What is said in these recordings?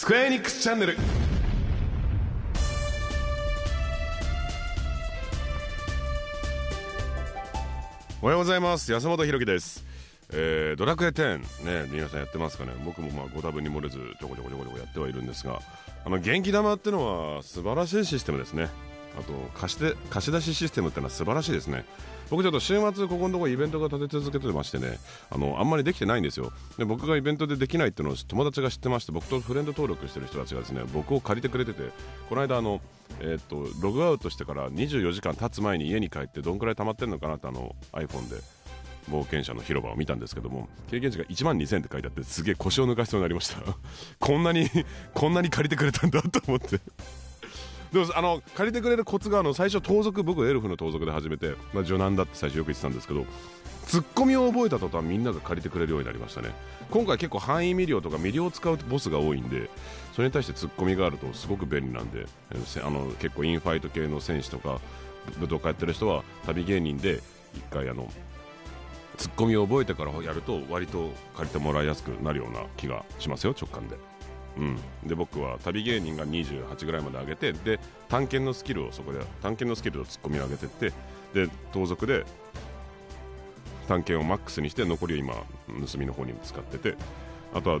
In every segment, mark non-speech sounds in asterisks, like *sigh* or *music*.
スクエアエニックスチャンネルおはようございます安本弘樹ですえー、ドラクエ10ね皆さんやってますかね僕もまあご多分に漏れずちょこちょこちょこちょこやってはいるんですがあの元気玉ってのは素晴らしいシステムですねあと貸して貸し出しシステムってのは素晴らしいですね僕ちょっと週末ここのところイベントが立て続けてましてねあのあんまりできてないんですよで僕がイベントでできないっていうのを友達が知ってまして僕とフレンド登録してる人たちがですね僕を借りてくれててこの間あの、えー、っとログアウトしてから24時間経つ前に家に帰ってどんくらい溜まってるのかなってあの iPhone で冒険者の広場を見たんですけども経験値が1万2000って書いてあってすげえ腰を抜かしそうになりました *laughs* こんなにこんなに借りてくれたんだと思ってでもあの借りてくれるコツがあの最初盗賊僕エルフの盗賊で始めて、まあ、序南だって最初よく言ってたんですけどツッコミを覚えた途端みんなが借りてくれるようになりましたね今回結構範囲未了とか魅了を使うボスが多いんでそれに対してツッコミがあるとすごく便利なんであの結構インファイト系の選手とか武道家やってる人は旅芸人で一回あのツッコミを覚えてからやると割と借りてもらいやすくなるような気がしますよ直感で。うん、で僕は旅芸人が28ぐらいまで上げてで探検のスキルをそこで探検のスキルとツッコミを上げてってで盗賊で探検をマックスにして残りを今盗みの方に使っててあとは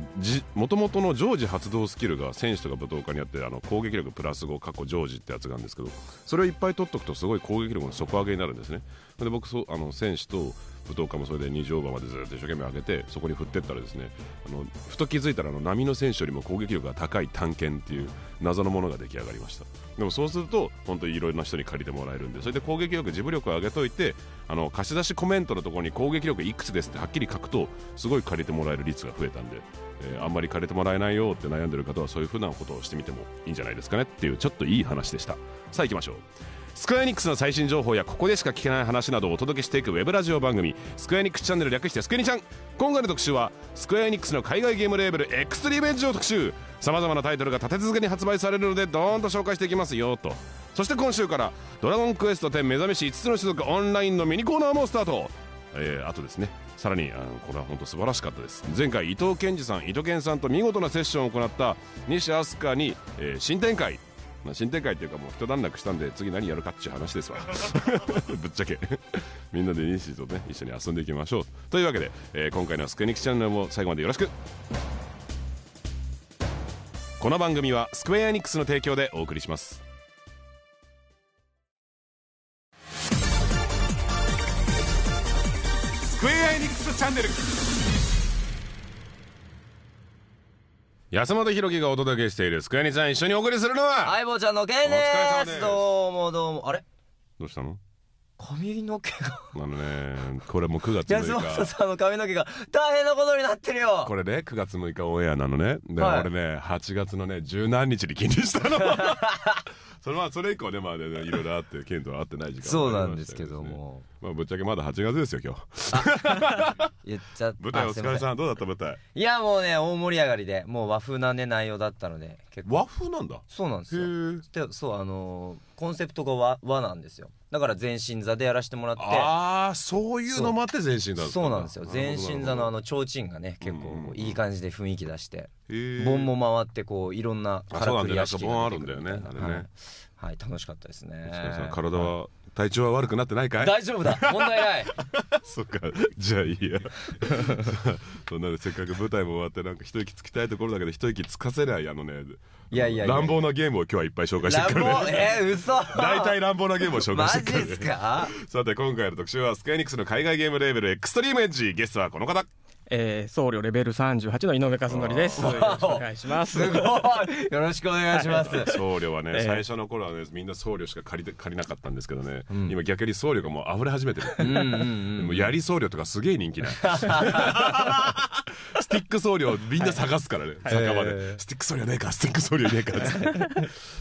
もともとの常時発動スキルが選手とか武闘家にあってあの攻撃力プラス5過去常時ってやつがあるんですけどそれをいっぱい取っとくとすごい攻撃力の底上げになるんですねで僕そあの選手と武道館もそれで20馬までずっと一生懸命上げてそこに振ってったらですねあのふと気づいたらあの波の選手よりも攻撃力が高い探検っていう謎のものが出来上がりましたでもそうすると本当にいろんな人に借りてもらえるんでそれで攻撃力、自分力を上げといてあの貸し出しコメントのところに攻撃力いくつですってはっきり書くとすごい借りてもらえる率が増えたんで、えー、あんまり借りてもらえないよって悩んでる方はそういうふうなことをしてみてもいいんじゃないですかねっていうちょっといい話でしたさあ行きましょうスクエアエニックスの最新情報やここでしか聞けない話などをお届けしていくウェブラジオ番組スクエアエニックスチャンネル略してスクエニちゃん今回の特集はスクエアエニックスの海外ゲームレーベル X リベンジを特集さまざまなタイトルが立て続けに発売されるのでどーンと紹介していきますよとそして今週から「ドラゴンクエスト10目覚めし5つの種族オンライン」のミニコーナーもスタートえー、あとですねさらにあのこれは本当素晴らしかったです前回伊藤健二さん伊藤健さんと見事なセッションを行った西飛鳥に、えー、新展開まあ、新展開というかもう一段落したんで次何やるかっていう話ですわ *laughs* ぶっちゃけ *laughs* みんなでニシとね一緒に遊んでいきましょうというわけで、えー、今回の「スクエニクチャンネル」も最後までよろしくこの番組はスクエアエニックスの提供でお送りしますスクエアエニックスチャンネル安本博樹がお届けしているスクエニゃん一緒にお送りするのは相棒ちゃんの件ですどうもどうもあれどうしたの髪の毛があのねこれもう9月6日安本さんの髪の毛が大変なことになってるよこれね9月6日オンエアなのねで、はい、俺ね8月のね十何日に気にしたの *laughs* それはそれ以降ねまあねいろいろあって健とは会ってない時間、そうなんですけどもまあぶっちゃけまだ8月ですよ今日言っちゃ舞台お疲れさんどうだった舞台いやもうね大盛り上がりでもう和風なね内容だったので和風なんだそうなんですよそうあのコンセプトが和和なんですよだから全身座でやらせてもらってああそういうのもあって全身座そうなんですよ全身座のあの提灯がね結構いい感じで雰囲気出して盆も回ってこういろんなからくり屋敷が出てくるみたいな、ねはい、はい、楽しかったですね体は体調は悪くなってないかい大丈夫だ問題ない *laughs* そっかじゃあいいや *laughs* そんなでせっかく舞台も終わってなんか一息つきたいところだけど一息つかせないあのねいやいや乱暴なゲームを今日はいっぱい紹介してるからえー、嘘大体乱暴なゲームを紹介してる、ね、マジっすかさて今回の特集はスカイニックスの海外ゲームレーベルエクストリームエッジゲストはこの方えー、僧侶レベル三十八の井上和則です。よろしくお願いします。すごい。よろしくお願いします。僧侶はね、えー、最初の頃はね、みんな僧侶しか借りて借りなかったんですけどね、うん、今逆に僧侶がもう溢れ始めてる。うんうんうん、もうやり僧侶とかすげえ人気ない。*laughs* ティック送料みんな探すからね、酒場で。スティック送料ねえか、スティック送料ねえから。って。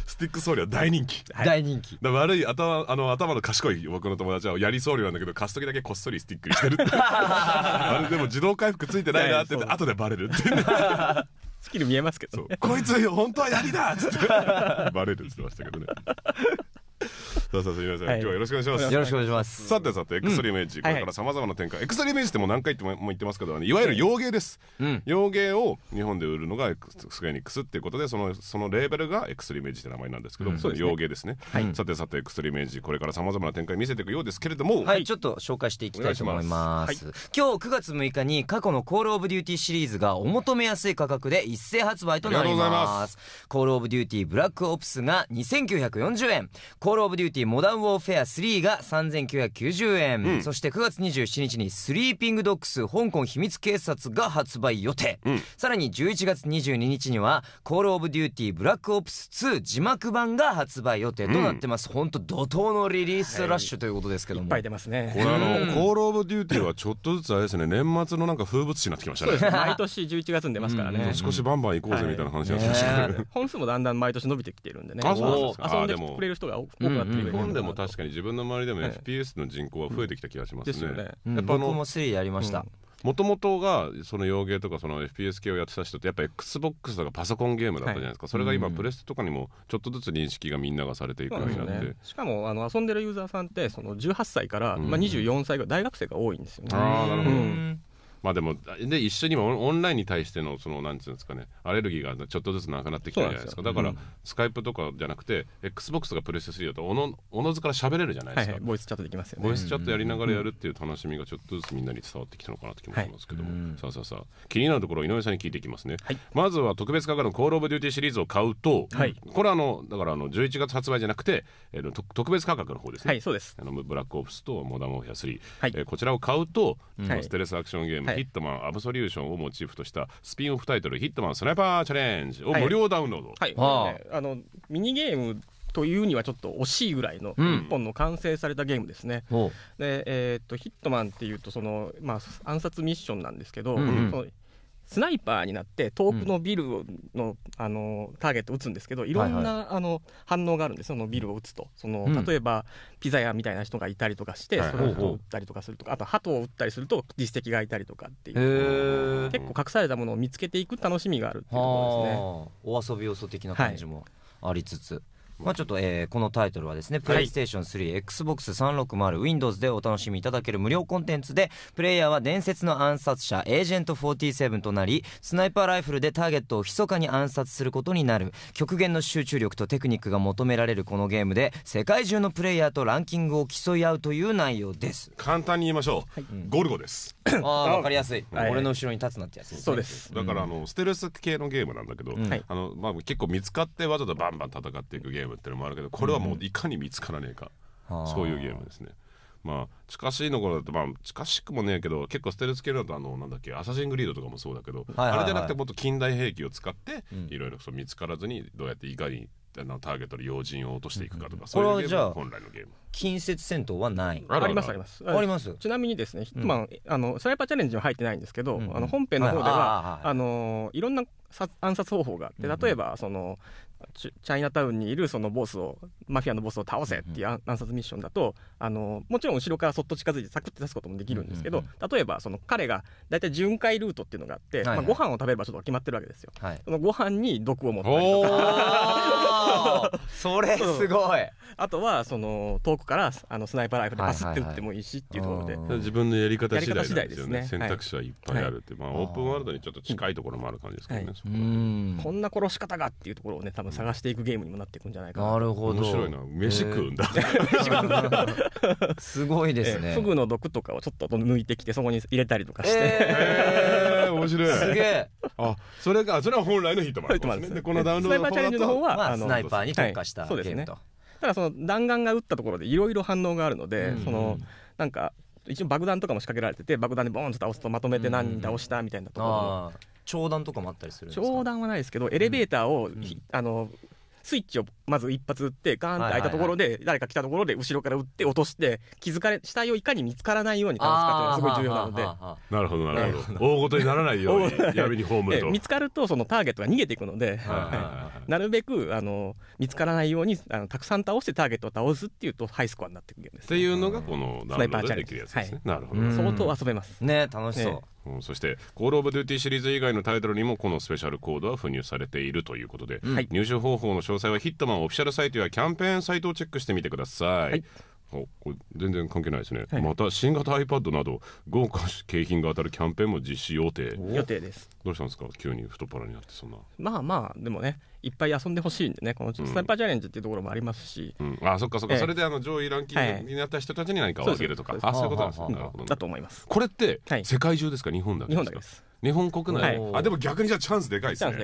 スティック送料大人気。大人気。だ悪い頭、あの、頭の賢い僕の友達はやり送料なんだけど、貸す時だけこっそりスティックにしてるって。*laughs* あれでも自動回復ついてないなってって、後でバレるって。*laughs* スキル見えますけど、ね、こいつ本当はやりだっつってバレるって言ってましたけどねそうそすみません、はい、今日はよろしくお願いします。よろしくお願いします。さてさて、エクストリームエッジ、うん、これからさまざまな展開、はいエクストリームエッジってもう何回っても言ってますけど、ね、いわゆる洋芸です、うん。洋芸を日本で売るのがエクスフエニックスっていうことで、そのそのレーベルがエクストリームエッジって名前なんですけど、うん、洋芸ですね、さてさて、エクストリームエッジ、これからさまざまな展開見せていくようですけれども、はい、ちょっと紹介していきたいと思います。ます今日9月6日に過去のコールオブデューティーシリーズがお求めやすい価格で一斉発売となります。コールオブデューティーブラックオプスが2940円。ココールオブデューティーモダンウォーフェア3が3990円、うん、そして9月27日にスリーピングドッグス香港秘密警察が発売予定、うん、さらに11月22日にはコールオブデューティーブラックオプス2字幕版が発売予定となってます、うん、本当怒涛のリリースラッシュということですけども、はい、いっぱい出ますねこれあの、コールオブデューティーはちょっとずつあれですね年末のなんか風物詩になってきましたね毎年11月に出ますからね、年越しバンバン行こうぜみたいな話になってました、ね、本数もだんだん毎年伸びてきてるんでね遊んでくれる人が多っ日本でも確かに自分の周りでも FPS の人口は増えてきた気がしますね。うん、ね僕もやりました。もともとがその洋芸とかその FPS 系をやってた人ってやっぱ XBOX とかパソコンゲームだったじゃないですか、はい、それが今プレスとかにもちょっとずつ認識がみんながされていくようになって、ね、しかもあの遊んでるユーザーさんってその18歳から、まあ、24歳ぐらい大学生が多いんですよね。うん、あなるほど、うんまあでもで一緒にもオンラインに対してのそのなんていうんですかねアレルギーがちょっとずつなくなってきたじゃないですかだから、スカイプとかじゃなくて XBOX がプレスするよとおのおのずから喋れるじゃないですか、はいはい、ボイスチャットできますよねボイスチャットやりながらやるっていう楽しみがちょっとずつみんなに伝わってきたのかなって気もしますけども、はい、さあさあさあ気になるところ井上さんに聞いていきますね、はい、まずは特別価格の「コール・オブ・デューティー」シリーズを買うと、はい、これあのだからあの11月発売じゃなくて、えー、と特別価格の方ですねはいそうですあのブラックオフスとモダン・オフィア3、はいえー、こちらを買うと、うん、ステレスアクションゲームヒットマンアブソリューションをモチーフとしたスピンオフタイトルヒットマンスナイパーチャレンジを無料ダウンロード。はい、はいね、あのミニゲームというにはちょっと惜しいぐらいの1本の完成されたゲームですね。うん、で、えー、っとヒットマンっていうとそのまあ暗殺ミッションなんですけど、うんうん、そのスナイパーになって遠くのビルの,、あのターゲットを撃つんですけどいろんな、あの反応があるんですそのビルを撃つとその、例えばピザ屋みたいな人がいたりとかして、それを撃ったりとかするとかあと鳩を撃ったりすると実績がいたりとかっていう結構隠されたものを見つけていく楽しみがあるっていうこですね。お遊び要素的な感じもありつつ、まあ、ちょっと、えー、このタイトルはですね、プレイステーション 3XBOX360、Windows でお楽しみいただける無料コンテンツで、プレイヤーは伝説の暗殺者、エージェント47となり、スナイパーライフルでターゲットを密かに暗殺することになる、極限の集中力とテクニックが求められるこのゲームで、世界中のプレイヤーとランキングを競い合うという内容です。簡単に言いましょう。はい、ゴルゴです。ああ分かりやすい俺の後ろに立つなってやつそうですだからあのステルス系のゲームなんだけどあのま結構見つかってわざとバンバン戦っていくゲームっていうのもあるけどこれはもういかに見つからねえかそういうゲームですねまあ近しいところだとまあ近しくもねえけど結構ステルス系だとあのなんだっけアサシングリードとかもそうだけどあれじゃなくてもっと近代兵器を使っていろいろ見つからずにどうやっていかにのターゲットの要人を落としていくかとか、そういうゲームが本来のゲーム。近接戦闘はないありますありますありますちなみにですね、うん、まあ、あのスライパーチャレンジは入ってないんですけど、うん、あの本編の方では、あのいろんな暗殺方法があって例えばそのチャイナタウンにいるそのボスをマフィアのボスを倒せっていう暗殺ミッションだとあのもちろん後ろからそっと近づいてサクッて出すこともできるんですけど例えばその彼が大体巡回ルートっていうのがあって、はいはい、まあ、ご飯を食べればちょっと決まってるわけですよ、はい、そのご飯に毒を持ったりとか *laughs* それすごい、うん、あとはその遠くからあのスナイパーライフでパスって打ってもいいしっていうところで、はいはいはい、自分のやり方次第ですよね、ね、選択肢はいっぱいあるって、はい、まあ、オープンワールドにちょっと近いところもある感じですけどね、はい、こんな殺し方がっていうところをね多分探していくゲームにもなっていくんじゃないかななるほど面白いな飯食うんだ、*laughs* えー、すごいですね、フグの毒とかをちょっと抜いてきてそこに入れたりとかして、えー面白い。すげえ。あ、それが、それは本来のヒートマン。ヒートマンですね。このダウンロードスナイパーチャレンジの方は、まあ、スナイパーに特化したゲームと。ただその弾丸が撃ったところでいろいろ反応があるので、そのなんか一応爆弾とかも仕掛けられてて爆弾でボーンと倒すとまとめて何人倒したみたいなところ長弾とかもあったりするんですか長弾はないですけどエレベーターを、うん、あのスイッチをまず一発打って、ガーンって開いたところで、誰か来たところで、後ろから打って落として、気づかれ、死体をいかに見つからないように倒すかというのがすごい重要なので。なるほど、なるほど。大ごとにならないように、闇 *laughs* に葬ると。見つかると、そのターゲットが逃げていくので、なるべく、あの、見つからないように、あのたくさん倒してターゲットを倒すっていうと、ハイスコアになってくんです。っていうのが、この、スナイパーチャレンジ。なるほど。相当遊べます。ね、楽しそう。うん、そして「コール・オブ・デューティー」シリーズ以外のタイトルにもこのスペシャルコードは封入されているということで、入手方法の詳細はヒットマンオフィシャルサイトやキャンペーンサイトをチェックしてみてください、はいおこれ全然関係ないですね、はい、また新型 iPad など豪華景品が当たるキャンペーンも実施予定予定ですどうしたんですか急に太っ腹になってそんなまあまあでもねいっぱい遊んでほしいんでねこのスナイパーチャレンジっていうところもありますし、うんうん、あそっかそっか、えー、それであの上位ランキングになった人たちに何かをあげるとか、はい、あそういうことなんですね、だと思いますこれって世界中ですか日本だけですか日本だけです日本国内、はい、あでも逆にじゃチャンスでかいですね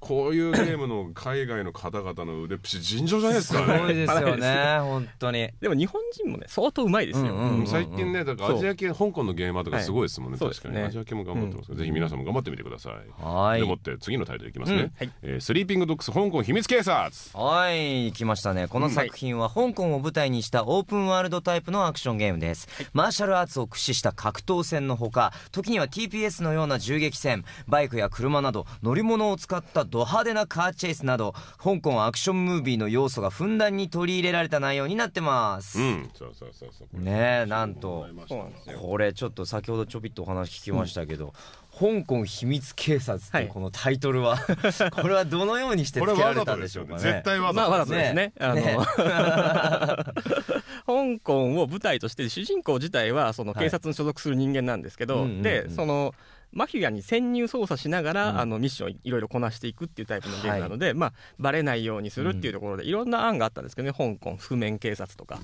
こういうゲームの海外の方々の腕っぷし尋常じゃないですかねすごいですよね *laughs* 本当にでも日本人もね相当うまいですよ、最近ねだからアジア系香港のゲーマーとかすごいですもんね、はい、確かに、ね、アジア系も頑張ってますから、うん、ぜひ皆さんも頑張ってみてくださいはいでもって次のタイトルいきますね、うんはい、えー、スリーピングドッグス香港秘密警察はい来ましたねこの作品は香港を舞台にしたオープンワールドタイプのアクションゲームです、マーシャルアーツを駆使した格闘戦のほか時には TPS のような銃撃戦バイクや車など乗り物を使ったド派手なカーチェイスなど香港アクションムービーの要素がふんだんに取り入れられた内容になってますうんそうそうそうそうねえなんとこれちょっと先ほどちょびっとお話聞きましたけど、香港秘密警察ってこのタイトルは、*laughs* これはどのようにして付けられたんでしょうかね。絶対わざとですね。ねあの、ね、*laughs* 香港を舞台として主人公自体はその警察に所属する人間なんですけど、はい、で、うんうんうん、そのマフィアに潜入捜査しながら、うん、あのミッションいろいろこなしていくっていうタイプのゲームなので、はい、まあ、バレないようにするっていうところで、いろんな案があったんですけどね香港覆面警察とか。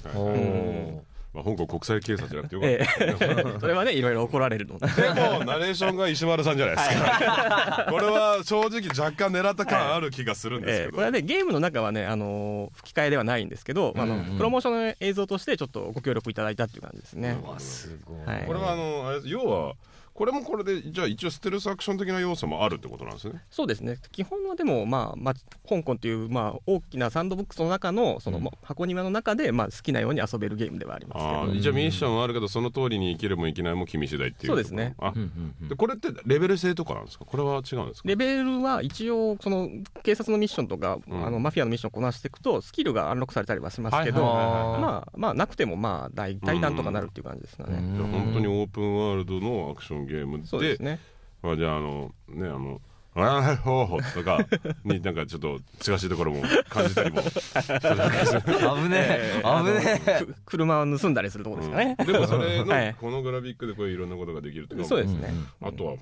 まあ、香港国際警察じゃなくてよかった、ええ、*laughs* それはねいろいろ怒られるのでもナレーションが石丸さんじゃないですか、はい、*laughs* これは正直若干狙った感ある気がするんですけど、え、これはねゲームの中はね、あのー、吹き替えではないんですけど、うんうん、あのプロモーションの映像としてちょっとご協力いただいたっていう感じですね、うんうん、すごい、はい、これはあの要はこれもこれでじゃあ一応ステルスアクション的な要素もあるってことなんですねそうですね基本はでも、まあまあ、香港という、まあ、大きなサンドボックスの中のその、うん、箱庭の中で、まあ、好きなように遊べるゲームではありますけどゃあミッションはあるけどその通りに生きるも生きないも君次第っていうそうですねあ、うんうん、でこれってレベル制とかなんですかこれは違うんですかレベルは一応その警察のミッションとか、うん、あのマフィアのミッションをこなしていくとスキルがアンロックされたりはしますけど、まあまあなくてもまあ大体なんとかなるっていう感じですかね、うん、じゃ本当にオープンワールドのアクションゲームで、ね、まあ、じゃああのねあの「ああほうほ」とかになんかちょっと近しいところも感じたりも危ねえ危ねえ車を盗んだりするところですかね、うん、でもそれのこのグラフィックでこういろんなことができるとかそうですね、あとは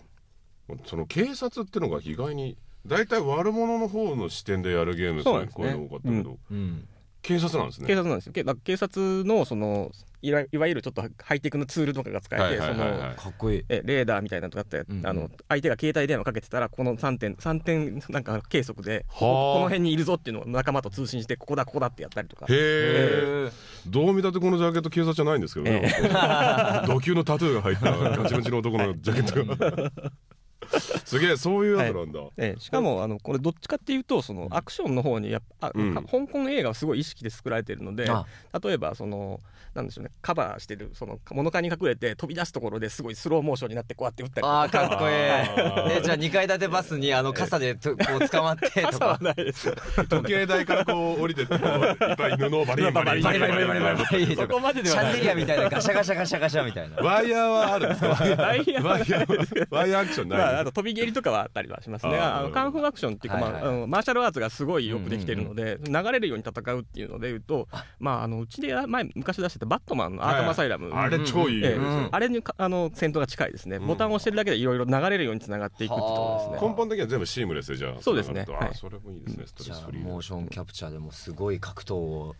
その警察っていうのが意外に大体悪者の方の視点でやるゲームですね、ね、こういうの多かったけど、うんうん、警察なんですね警察なんですよ警察のそのいわゆるちょっとハイテクのツールとかが使えて、そのかっこいいえレーダーみたいなのとかって、あの相手が携帯電話かけてたらこの3点三点なんか計測でこの辺にいるぞっていうのを仲間と通信してここだここだってやったりとかへえどう見たってこのジャケット警察じゃないんですけどね、えー、のタトゥーが入ったガチガチの男のジャケットが *laughs* *laughs* *laughs* すげえそういうやつなんだ、はい、ええ、しかもあのこれどっちかっていうとそのアクションの方にやっぱ、うん、香港映画はすごい意識で作られてるので例えばそのなんでしょうねカバーしてるその物陰に隠れて飛び出すところですごいスローモーションになってこうやって打ったりああかっこええじゃあ2階建てバスにあの傘でとこう捕まって *laughs* とか時計台からこう降りてっていっぱい布をバリバリバリバリバリバリバリバリそこまででバリバリバリリバリバリガシャガシャガシャガシャみたいなワイヤーはあるんバすバワイヤーワイヤーアクションないあ、と飛び蹴りとかはあったりはしますね。あのカンフーアクションっていうか、まあ、あのマーシャルアーツがすごいよくできてるので、流れるように戦うっていうので言うと、まああのうちで前昔出してたバットマンのアートマサイラム、あれ超いい、あれにあの戦闘が近いですね。ボタンを押してるだけでいろいろ流れるようにつながっていくってころですね。根本的には全部シームレスでじゃあ。そうですね。あ、それもいいですね。ストレスフリー。モーションキャプチャーでもすごい格闘を。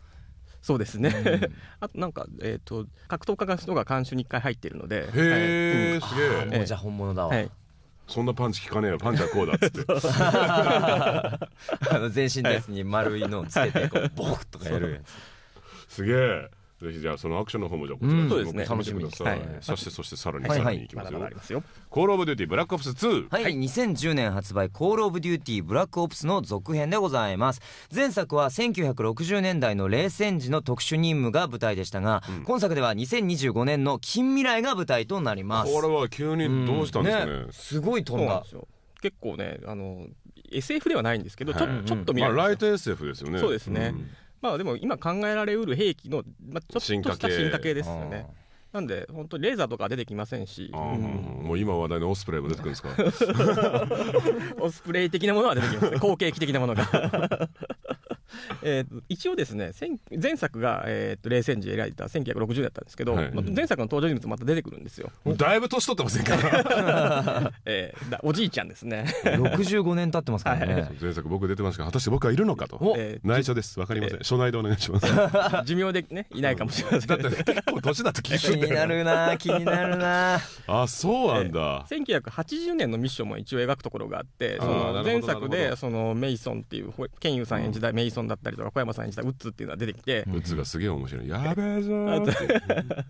そうですね、うん、*laughs* あとなんか、えーと、格闘家の人が監修に1回入ってるので、へえ、はい、すげえ、もうじゃあ本物だわ、はい、そんなパンチ効かねえよパンチはこうだっつって *laughs* あの全身ですに丸いのをつけてこうボクとかやるやつすげえぜひじゃあそのアクションの方もじゃあこちらで、楽しみにさい、はい、そしてそしてさらにさらにいきますよはいはいま、すよコールオブデューティーブラックオプス2はい、はい、2010年発売コールオブデューティーブラックオプスの続編でございます前作は1960年代の冷戦時の特殊任務が舞台でしたが、うん、今作では2025年の近未来が舞台となりますこれは急にどうしたんですかねうんね、すごい飛んだ結構ねあの SF ではないんですけど、ちょちょっと見られ、まあ、ライト SF ですよねそうですね、うんまあでも今考えられうる兵器の、まあ、ちょっとした進化系ですよね。なんで、本当レーザーとか出てきませんし、うん、もう今話題のオスプレイも出てくるんですか *laughs* オスプレイ的なものは出てきますね、*laughs* 後継機的なものが *laughs* えー、一応ですね前作が、えー、と冷戦時描いた1960年だったんですけど、はい、前作の登場人物また出てくるんですよだいぶ年取ってませんか、*laughs* えー、おじいちゃんですね65年経ってますからね、はい、前作僕出てますが果たして僕はいるのかと、えー、内緒ですわかりません、えー、初内でお願いします *laughs* 寿命でねいないかもしれません、うん、だって結構年だと気になるな気になるなあそうなんだ、えー、1980年のミッションも一応描くところがあってその前作でそのメイソンっていうケンユさん演じたメイソンソンだったりとか小山さんにしたウッズっていうのが出てきて、ウッズがすげえ面白いやべえぞーって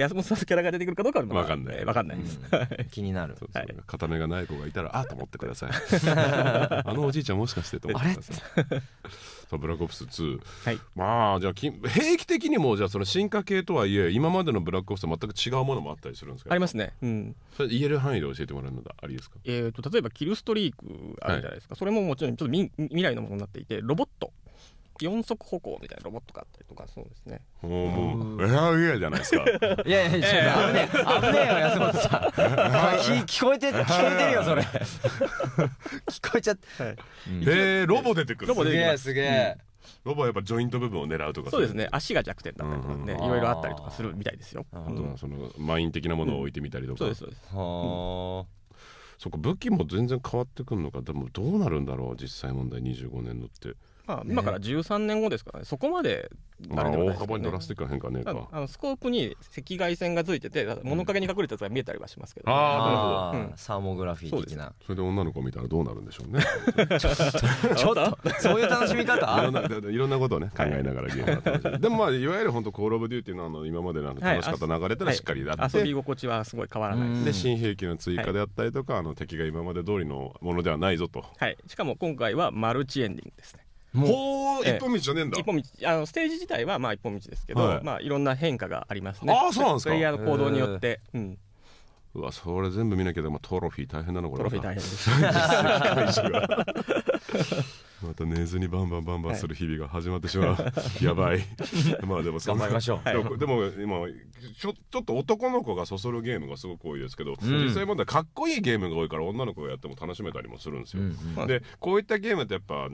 安本さんのキャラが出てくるかどうかは分かんない、え分かんないです、う気になるそうそう、はい、固がない子がいたらああと思ってください *laughs* あのおじいちゃんもしかしてと思ってくださいブラックオプス2、はい、まあじゃあき兵器的にもじゃあその進化系とはいえ今までのブラックオプスと全く違うものもあったりするんですかありますね、うん、それ言える範囲で教えてもらうのありですか、えーと、と例えばキルストリークあるじゃないですか、はい、それももちろんちょっと未未来のものになっていてロボット四足歩行みたいなロボットがあったりとかそうですねおおもうエアウィアじゃないですか *laughs* いやいや危ねえ危ねえよ安本さん *laughs* 聞こえて聞こえてるよそれ *laughs* 聞こえちゃって、はい、でロボ出てくるロボ出てくるすげえ、うんロボはやっぱジョイント部分を狙うとかそうですね足が弱点だったりとかね、いろいろあったりとかするみたいですよあとはその満員的なものを置いてみたりとか、うん、そうですそうですはあそっか武器も全然変わってくるのかでもどうなるんだろう実際問題25年のってまあ、今から13年後ですからね、ねそこまででねあ、大幅にドラスティックな変ねあのスコープに赤外線がついてて、物陰に隠れたやつが見えたりはしますけど、ね、ああ、うん、サーモグラフィー的なそ。それで女の子見たらどうなるんでしょうね。*laughs* ちょっと、っとそういう楽しみ方いろんなことをね、考えながらゲームでもまあ、いわゆる本当、コール・オブ・デューティーのあの今までの楽しかった流れってのはしっかりだって、はい、遊び心地はすごい変わらないで新兵器の追加であったりとか、はい、あの敵が今まで通りのものではないぞと。はい、しかも今回はマルチエンディングですね。ほう、一本道じゃねえんだ。一本道、あのステージ自体はまあ一本道ですけど、はい、まあいろんな変化がありますね。ああ、そうなんですか。プレイヤーの行動によって。うん。うわそれ全部見なきゃでもトロフィー大変なのこれトロフィー大変です *laughs* また寝ずにバンバンバンバンする日々が始まってしまう、はい、やばいまあでも頑張りましょう、でも今ちょちょっと男の子がそそるゲームがすごく多いですけど、うん、実際問題かっこいいゲームが多いから女の子がやっても楽しめたりもするんですよ、うんうん、でこういったゲームってやっぱ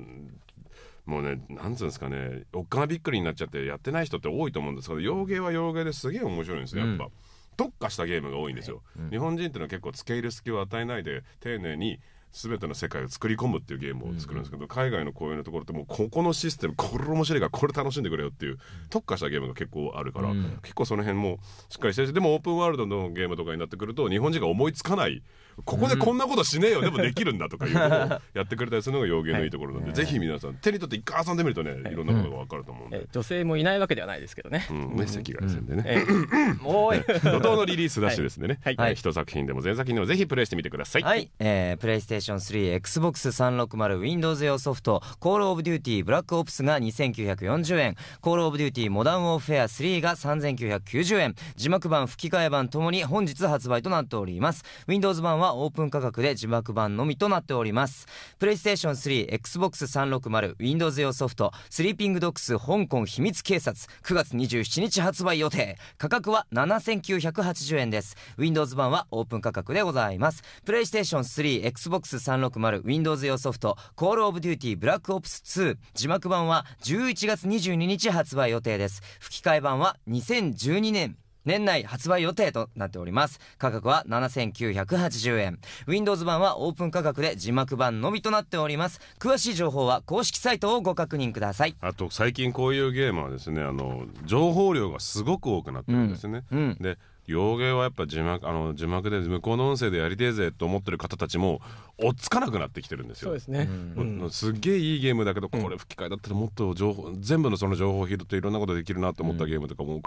もうね何て言うんですかねおっかなびっくりになっちゃってやってない人って多いと思うんですけど洋芸は洋芸ですげえ面白いんですよやっぱ。うん特化したゲームが多いんですよ、はいうん、日本人っていうのは結構付け入る隙を与えないで丁寧に全ての世界を作り込むっていうゲームを作るんですけど、うん、海外の公演のところってもうここのシステムこれ面白いからこれ楽しんでくれよっていう特化したゲームが結構あるから、うん、結構その辺もしっかりしてるしでもオープンワールドのゲームとかになってくると日本人が思いつかないここでこんなことしねえよ、でもできるんだとかいうことを *laughs* やってくれたりするのが幼芸のいいところなんで、はい、ぜひ皆さん手に取って一回遊んでみるとねいろんなことが分かると思うんで、うん、女性もいないわけではないですけどね、うん、ね席がでね、えー、*laughs* おい怒涛のリリースダッシュですんでね、はいはい、一作品でも全作品でもぜひプレイしてみてくださいはい、えー、プレイステーション 3XBOX360 Windows 用ソフト「コール・オブ・デューティー・ブラック・オプス」が2940円「コール・オブ・デューティー・モダン・オフェア3」が3990円字幕版吹き替え版ともに本日発売となっております Windows 版ははオープン価格で字幕版のみとなっております。プレイステーション3、Xbox 360、Windows 用ソフト、スリーピングドックス香港秘密警察、9月27日発売予定。価格は7980円です。Windows 版はオープン価格でございます。プレイステーション3、Xbox 360、Windows 用ソフト、Call of Duty Black Ops 2、字幕版は11月22日発売予定です。吹き替え版は2012年年内発売予定となっております。価格は7980円。Windows 版はオープン価格で字幕版のみとなっております。詳しい情報は公式サイトをご確認ください。あと最近こういうゲームはですね、あの、情報量がすごく多くなってるんですね。うんうん、で洋芸はやっぱ字幕あの字幕で向こうの音声でやりてえぜと思ってる方たちも追っつかなくなってきてるんですよ。そうですね。うん、すげえいいゲームだけどこれ吹き替えだったらもっと情報全部のその情報を拾っていろんなことできるなと思ったゲームとかも。うん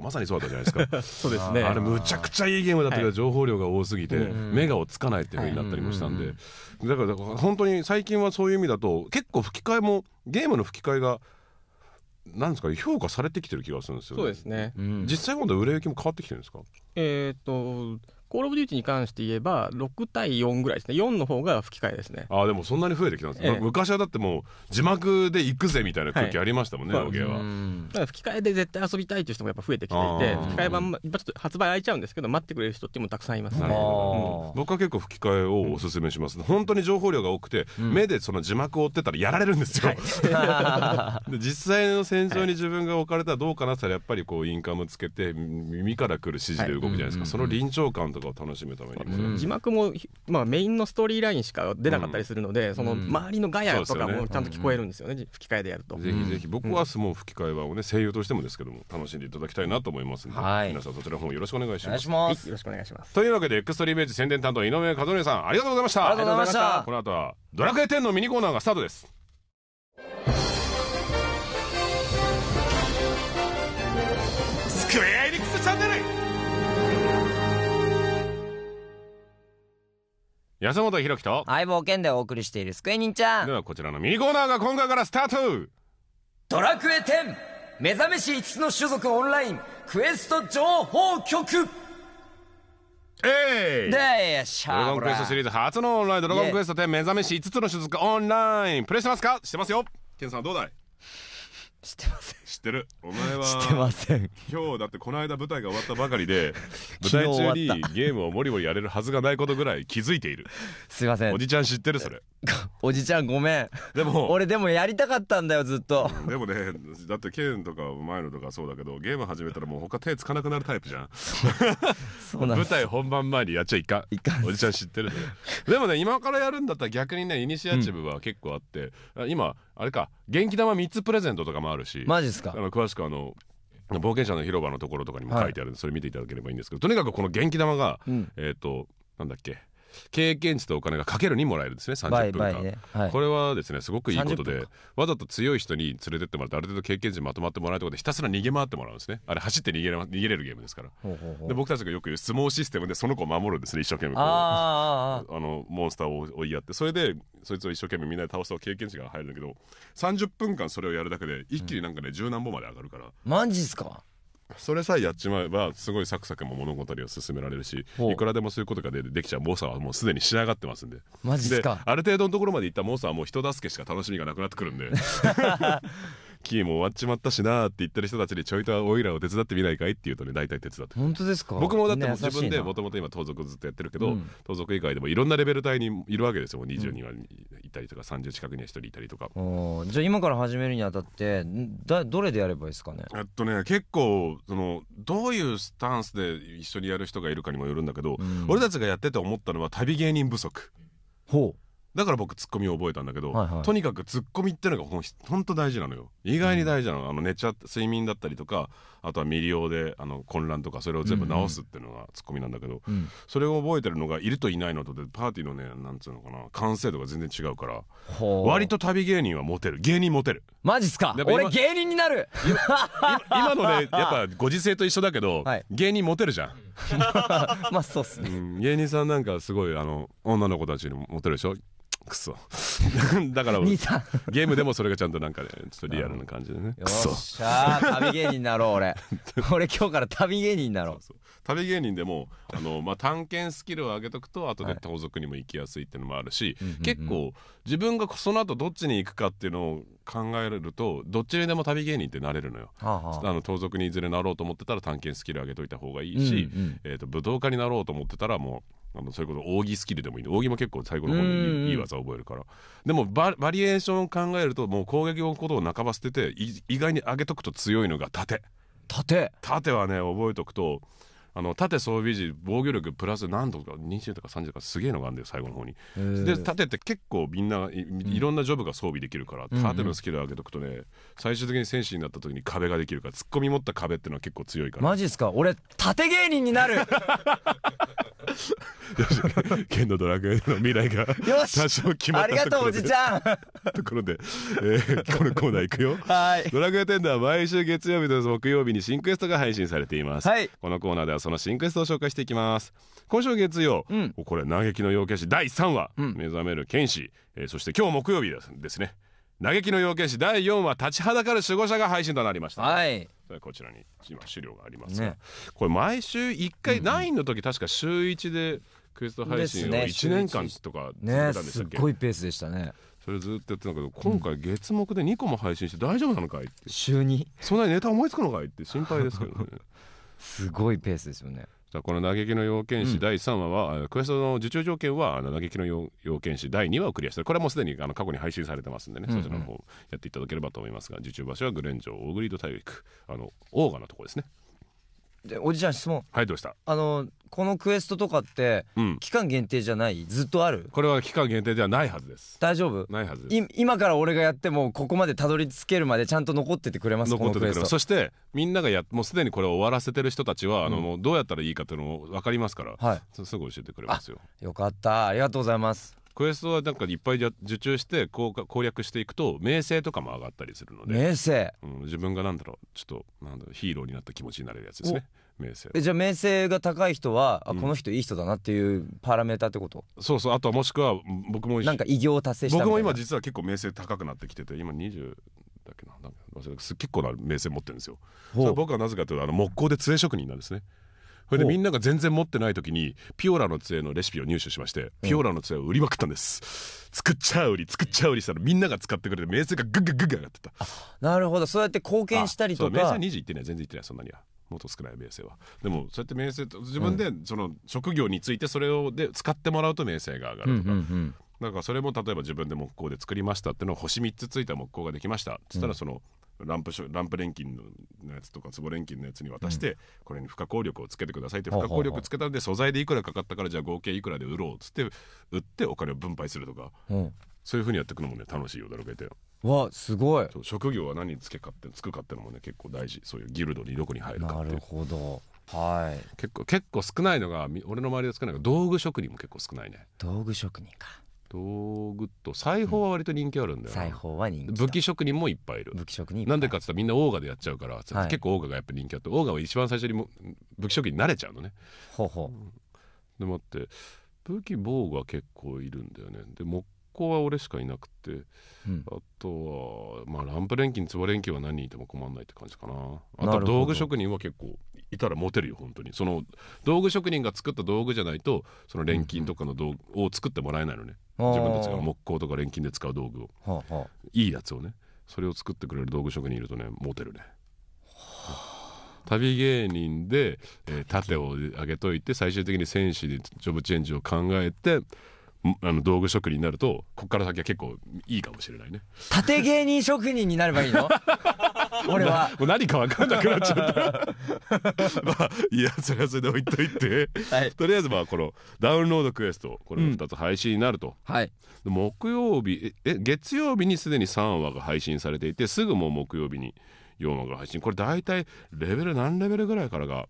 まさにそうだったじゃないですか *laughs* そうですねあれむちゃくちゃいいゲームだったけど、情報量が多すぎて、目が落ち着かないっていうふうになったりもしたんで、だから本当に最近はそういう意味だと結構吹き替えもゲームの吹き替えがなんですか評価されてきてる気がするんですよ、ね、そうですね、うん、実際今度売れ行きも変わってきてるんですかえー、とコール・オブ・デューティに関して言えば6対4ぐらいですね4の方が吹き替えですねあでもそんなに増えてきたんです、ええ、昔はだってもう字幕で行くぜみたいな空気ありましたもんね、はい、ゲは吹き替えで絶対遊びたいという人もやっぱ増えてきていて吹き替え版、ま、ちょっと発売空いちゃうんですけど待ってくれる人ってもたくさんいますね、うん、僕は結構吹き替えをおすすめします、うん、本当に情報量が多くて、うん、目でその字幕を追ってたらやられるんですよ、はい、*laughs* 実際の戦場に自分が置かれたらどうかなったら、やっぱりこうインカムつけて耳からくる指示で動くじゃないですか、はい、その臨場感ととかを楽しむためにも、うん、字幕も、まあ、メインのストーリーラインしか出なかったりするので、その周りのガヤとかもちゃんと聞こえるんですよね、吹き替えでやると。ぜひぜひ僕は相撲吹き替え版をね声優としてもですけども楽しんでいただきたいなと思いますので、皆さんそちらの方よろしくお願いします。ますよろしくお願いします。というわけでエクストリーメージ宣伝担当井上和則さんありがとうございました。ありがとうございました。この後はドラクエ10のミニコーナーがスタートです。安本博樹と相棒剣でお送りしているスクエニンちゃんではこちらのミニコーナーが今回からスタートドラクエ10目覚めし5つの種族オンラインクエスト情報局えいっドラゴンクエストシリーズ初のオンラインドラゴンクエスト10目覚めし5つの種族オンラインプレイしてますかしてますよケンさんどうだいしてません知ってるお前は知ってません今日だってこの間舞台が終わったばかりで *laughs* 舞台中にゲームをもりもりやれるはずがないことぐらい気づいているすいませんおじちゃん知ってるそれ *laughs* おじちゃんごめんでも俺でもやりたかったんだよずっと、うん、でもねだってケンとか前のとかそうだけどゲーム始めたらもう他手つかなくなるタイプじゃんそうなん舞台本番前にやっちゃいかんいかんおじちゃん知ってるでもね今からやるんだったら逆にねイニシアチブは結構あって、うん、今あれか元気玉3つプレゼントとかもあるしマジですかあの詳しくあの冒険者の広場のところとかにも書いてあるんで、それ見ていただければいいんですけどとにかくこの元気玉が、えっ、となんだっけ経験値とお金がかけるにもらえるんですね30分間、ねはい、これはですねすごくいいことでわざと強い人に連れてってもらってある程度経験値まとまってもらうところでひたすら逃げ回ってもらうんですねあれ走って逃げ逃げれるゲームですからで僕たちがよく言う相撲システムでその子を守るんですね一生懸命ああのモンスターを追いやってそれでそいつを一生懸命みんなで倒すと経験値が入るんだけど30分間それをやるだけで一気になんかね、うん、十何歩まで上がるからマジっすかそれさえやっちまえばすごいサクサクも物語を進められるしいくらでもそういうことがでできちゃう猛者はもうすでに仕上がってますんでマジである程度のところまでいった猛者はもう人助けしか楽しみがなくなってくるんで *laughs* キーも終わっちまったしなって言ってる人たちにちょいとおいらを手伝ってみないかいって言うとね大体手伝って本当ですか僕もだって自分でもともと今盗賊ずっとやってるけど、盗賊以外でもいろんなレベル帯にいるわけですよ20人はいたりとか30近くには1人いたりとか、じゃあ今から始めるにあたってだどれでやればいいですかねえっとね結構そのどういうスタンスで一緒にやる人がいるかにもよるんだけど、うん、俺たちがやってて思ったのは旅芸人不足ほうだから僕ツッコミを覚えたんだけど、はいはい、とにかくツッコミっていうのが本当大事なのよ意外に大事なのうん、あの寝ちゃ睡眠だったりとかあとは未利用であの混乱とかそれを全部直すっていうのがツッコミなんだけど、うんうん、それを覚えてるのがいるといないのとでパーティーのねなんつうのかな完成度が全然違うから割と旅芸人はモテる芸人モテるマジっすか俺芸人になる今のねやっぱご時世と一緒だけど、はい、芸人モテるじゃん *laughs* まあそうっすね、芸人さんなんかすごいあの女の子たちにモテるでしょくそ *laughs* だからゲームでもそれがちゃんとなんかねちょっとリアルな感じでねよっしゃ旅芸人になろう俺 *laughs* 俺今日から旅芸人になろうそう旅芸人でもあの、まあ、探検スキルを上げとくと後で盗賊にも行きやすいっていうのもあるし、結構自分がその後どっちに行くかっていうのを考えるとどっちにでも旅芸人ってなれるのよ、はあはあ、あの盗賊にいずれなろうと思ってたら探検スキル上げといた方がいいし、うんうん、えーと武道家になろうと思ってたらもうあのそうこと扇スキルでもいい扇も結構最後の方にいい技を覚えるからでもバリエーションを考えるともう攻撃のことを半ば捨てて意外に上げとくと強いのが盾盾盾はね覚えとくとあの縦装備時防御力プラス何度か20とか30とかすげえのがあるんだよ最後の方に。で縦って結構みんないろんなジョブが装備できるから、うん、縦のスキルを上げとくとね、最終的に戦士になった時に壁ができるから突っ込み持った壁っていうのは結構強いから。マジっすか俺縦芸人になる *laughs* 剣野のドラクエの未来が多少決まったところでありがとうおじちゃんところで、えー、このコーナーいくよはいドラクエテンダは毎週月曜日と木曜日に新クエストが配信されています、はい、このコーナーではその新クエストを紹介していきます今週月曜、うん、これ嘆きの陽キ師第3話、うん、目覚める剣士、えー、そして今日木曜日ですね嘆きの陽キ師第4話立ちはだかる守護者が配信となりました、はいこちらに今資料がありますが、ね、これ毎週1回、うん、9の時確か週1でクエスト配信を1年間とかねねすごいペースでしたねそれずっとやってたけど今回月目で2個も配信して大丈夫なのかいって週にそんなにネタ思いつくのかいって心配ですけどね *laughs* すごいペースですよねこの嘆きの要件紙第3話は、うん、クエストの受注条件はあの嘆きの要件紙第2話をクリアしてこれはもうすでにあの過去に配信されてますんでね、うんうん、そちらの方やっていただければと思いますが受注場所はグレンジョーオーグリード大陸あのオーガのとこですねでおじちゃん質問はいどうしたあのこのクエストとかって、うん期間限定じゃないずっとあるこれは期間限定ではないはずです大丈夫ないはずです今から俺がやってもここまでたどり着けるまでちゃんと残っててくれます残っててくれますそしてみんながやもうすでにこれを終わらせてる人たちは、あのどうやったらいいかっていうのも分かりますから、はいすぐ教えてくれますよよかったありがとうございますクエストはなんかいっぱい受注して攻略していくと名声とかも上がったりするので名声、うん、自分がなんだろうちょっとなんだろうヒーローになった気持ちになれるやつですね名声えじゃあ名声が高い人は、あこの人いい人だなっていうパラメーターってことそうそうあとはもしくは僕もなんか偉業達成した僕も今実は結構名声高くなってきてて今20だっけな結構な名声持ってるんですよ僕はなぜかというとあの木工で杖職人なんですねそれでみんなが全然持ってない時にピオラの杖のレシピを入手しましてピオラの杖を売りまくったんです作っちゃう売り作っちゃう売りしたらみんなが使ってくれて名声がグッグッグッグ上がってたなるほどそうやって貢献したりとか名声20いってない全然いってないそんなにはもっと少ない名声はでもそうやって名声自分でその職業についてそれをで使ってもらうと名声が上がるとか、うんうんうんだからそれも例えば自分で木工で作りましたってのを星3つついた木工ができましたっつったらその、ランプランプ錬金のやつとか壺錬金のやつに渡して、これに不可抗力をつけてくださいって不可抗力つけたんで素材でいくらかかったからじゃあ合計いくらで売ろうっつって売ってお金を分配するとか、そういうふうにやっていくのもね楽しいよだろけてわすごい職業は何につけかってつくかってのもね結構大事そういうギルドにどこに入るかなるほどはい、結構結構少ないのが俺の周りで少ないのが道具職人も結構少ないね道具職人か道具と裁縫は割と人気あるんだよ、裁縫は人気武器職人もいっぱいいる武器職人なんでかっつったらみんなオーガでやっちゃうから、はい、結構オーガがやっぱ人気あってオーガは一番最初にも武器職人になれちゃうのねほうほうでもって武器防具は結構いるんだよねで木工は俺しかいなくて、うん、あとはまあランプ錬金つば錬金は何人いても困んないって感じかなあとは道具職人は結構いたらモテるよ本当にその道具職人が作った道具じゃないとその錬金とかの道具を作ってもらえないのね、うん自分たちが木工とか錬金で使う道具を、はあはあ、いいやつをねそれを作ってくれる道具職人いるとねモテるね、はあ、旅芸人で、えー、盾を上げといて最終的に戦士でジョブチェンジを考えてあの道具職人になるとこっから先は結構いいかもしれないね縦芸人職人になればいいの *laughs* 俺は何か分かんなくなっちゃった *laughs* まあいやそれはそれで置いといて、はい、とりあえずまあこのダウンロードクエストこれ2つ配信になると、うん、はい、木曜日え月曜日にすでに3話が配信されていてすぐもう木曜日に4話が配信これ大体レベル何レベルぐらいからが